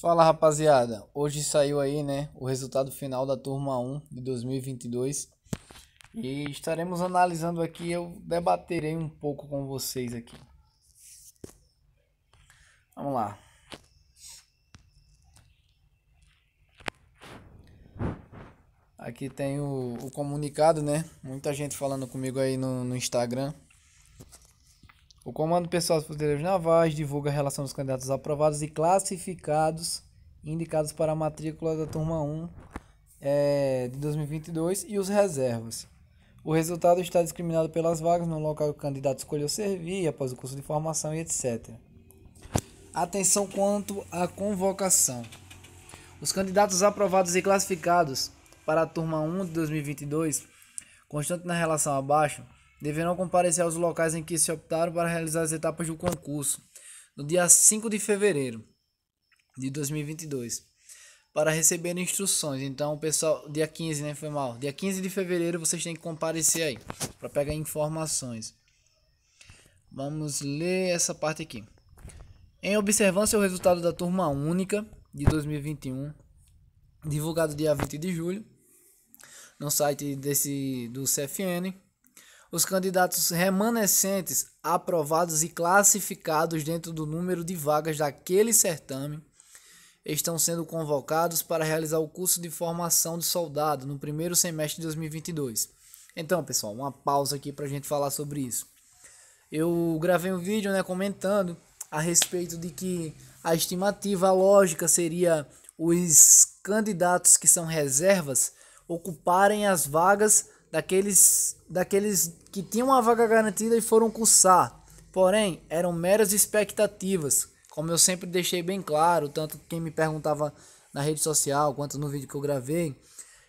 Fala rapaziada, hoje saiu aí né, o resultado final da turma 1 de 2022 e estaremos analisando aqui. Eu debaterei um pouco com vocês aqui. Vamos lá. Aqui tem o, o comunicado, né? Muita gente falando comigo aí no, no Instagram. O Comando Pessoal dos Fuzileiros Navais divulga a relação dos candidatos aprovados e classificados indicados para a matrícula da turma 1 é, de 2022 e os reservas. O resultado está discriminado pelas vagas no local que o candidato escolheu servir após o curso de formação e etc. Atenção quanto à convocação. Os candidatos aprovados e classificados para a turma 1 de 2022, constante na relação abaixo, deverão comparecer aos locais em que se optaram para realizar as etapas do concurso, no dia 5 de fevereiro de 2022, para receber instruções. Então, pessoal, dia 15, né? Foi mal. Dia 15 de fevereiro vocês têm que comparecer aí, para pegar informações. Vamos ler essa parte aqui. Em observância ao resultado da turma única de 2021, divulgado dia 20 de julho, no site desse do CFN, os candidatos remanescentes aprovados e classificados dentro do número de vagas daquele certame estão sendo convocados para realizar o curso de formação de soldado no primeiro semestre de 2022. Então, pessoal, uma pausa aqui para a gente falar sobre isso. Eu gravei um vídeo né, comentando a respeito de que a estimativa lógica seria os candidatos que são reservas ocuparem as vagas daqueles, daqueles que tinham uma vaga garantida e foram cursar. Porém, eram meras expectativas, como eu sempre deixei bem claro, tanto quem me perguntava na rede social quanto no vídeo que eu gravei.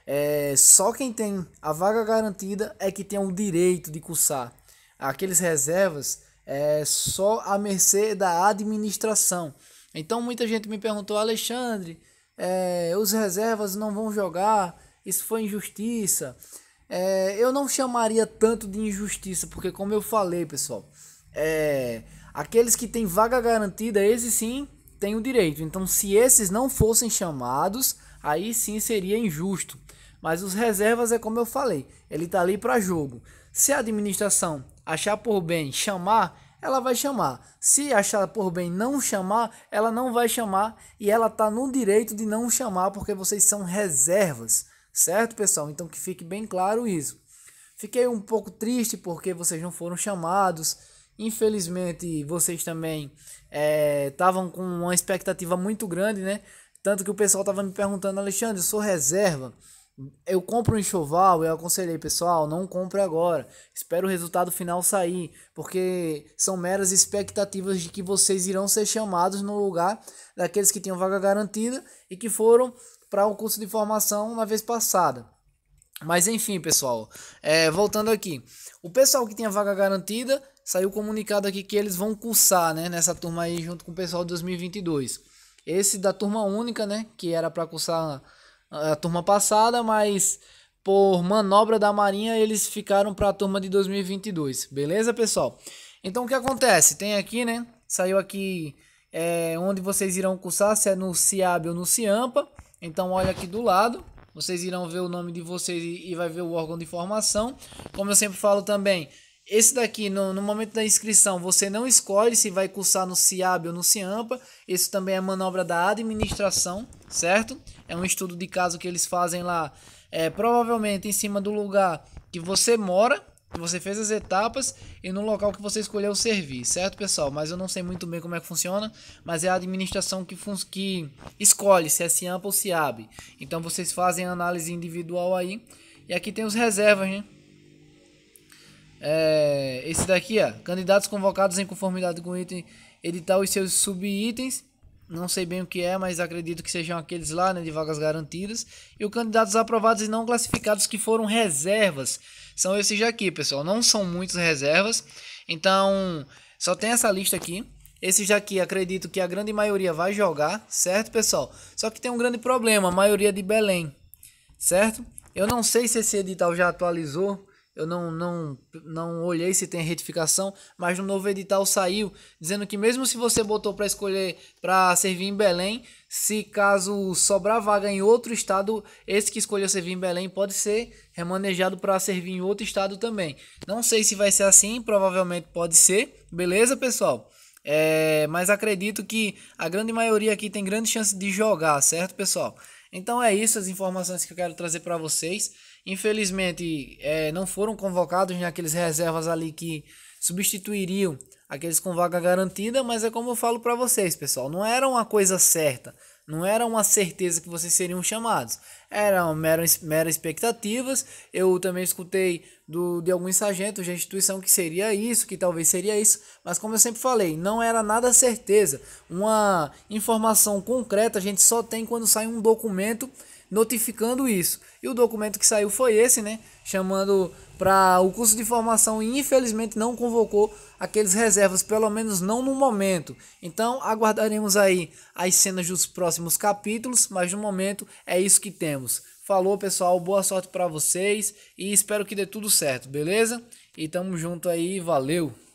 É, só quem tem a vaga garantida é que tem o direito de cursar. Aqueles reservas é só a mercê da administração. Então muita gente me perguntou, Alexandre, é, os reservas não vão jogar, isso foi injustiça. É, eu não chamaria tanto de injustiça, porque como eu falei, pessoal, é, aqueles que têm vaga garantida, esses sim têm o direito. Então, se esses não fossem chamados, aí sim seria injusto. Mas os reservas é como eu falei, ele tá ali para jogo. Se a administração achar por bem chamar, ela vai chamar. Se achar por bem não chamar, ela não vai chamar e ela tá no direito de não chamar porque vocês são reservas. Certo, pessoal? Então que fique bem claro isso. Fiquei um pouco triste porque vocês não foram chamados. Infelizmente, vocês também estavam é, com uma expectativa muito grande, né? Tanto que o pessoal estava me perguntando, Alexandre, eu sou reserva? Eu compro um enxoval, eu aconselhei, pessoal, não compre agora. espero o resultado final sair, porque são meras expectativas de que vocês irão ser chamados no lugar daqueles que tinham vaga garantida e que foram para o um curso de formação na vez passada. Mas enfim, pessoal, é, voltando aqui. O pessoal que tinha vaga garantida saiu comunicado aqui que eles vão cursar né, nessa turma aí junto com o pessoal de 2022. Esse da turma única, né, que era para cursar a turma passada, mas por manobra da Marinha eles ficaram para a turma de 2022, beleza, pessoal? Então o que acontece? Tem aqui, né? Saiu aqui é, onde vocês irão cursar, se é no CIAB ou no CIAMPA. Então olha aqui do lado, vocês irão ver o nome de vocês e, e vai ver o órgão de formação. Como eu sempre falo também, esse daqui, no, no, momento da inscrição, você não escolhe se vai cursar no CIAB ou no CIAMPA. Isso também é manobra da administração, certo? É um estudo de caso que eles fazem lá, é, provavelmente em cima do lugar que você mora, que você fez as etapas e no local que você escolheu servir, certo, pessoal? Mas eu não sei muito bem como é que funciona, mas é a administração que, que escolhe se é CIAMPA ou CIAB. Então vocês fazem a análise individual aí. E aqui tem os reservas, né? É, esse daqui, ó. Candidatos convocados em conformidade com o item edital e seus subitens. Não sei bem o que é, mas acredito que sejam aqueles lá, né, de vagas garantidas. E os candidatos aprovados e não classificados que foram reservas. São esses daqui, pessoal. Não são muitas reservas. Então, só tem essa lista aqui. Esses daqui, acredito que a grande maioria vai jogar, certo, pessoal? Só que tem um grande problema, a maioria de Belém, certo? Eu não sei se esse edital já atualizou, eu não, não, não olhei se tem retificação, mas no novo edital saiu dizendo que mesmo se você botou para escolher para servir em Belém, se caso sobrar vaga em outro estado, esse que escolheu servir em Belém pode ser remanejado para servir em outro estado também. Não sei se vai ser assim, provavelmente pode ser. Beleza, pessoal? É, mas acredito que a grande maioria aqui tem grande chance de jogar, certo, pessoal? Então é isso as informações que eu quero trazer para vocês. Infelizmente, é, não foram convocados naqueles né, reservas ali que substituiriam aqueles com vaga garantida, mas é como eu falo para vocês, pessoal, não era uma coisa certa, não era uma certeza que vocês seriam chamados, eram meras, meras expectativas. Eu também escutei do, de alguns sargentos de instituição que seria isso, que talvez seria isso, mas como eu sempre falei, não era nada certeza. Uma informação concreta a gente só tem quando sai um documento notificando isso. E o documento que saiu foi esse, né? Chamando para o curso de formação e infelizmente não convocou aqueles reservas, pelo menos não no momento. Então aguardaremos aí as cenas dos próximos capítulos, mas no momento é isso que temos. Falou pessoal, boa sorte para vocês e espero que dê tudo certo, beleza? E tamo junto aí, valeu!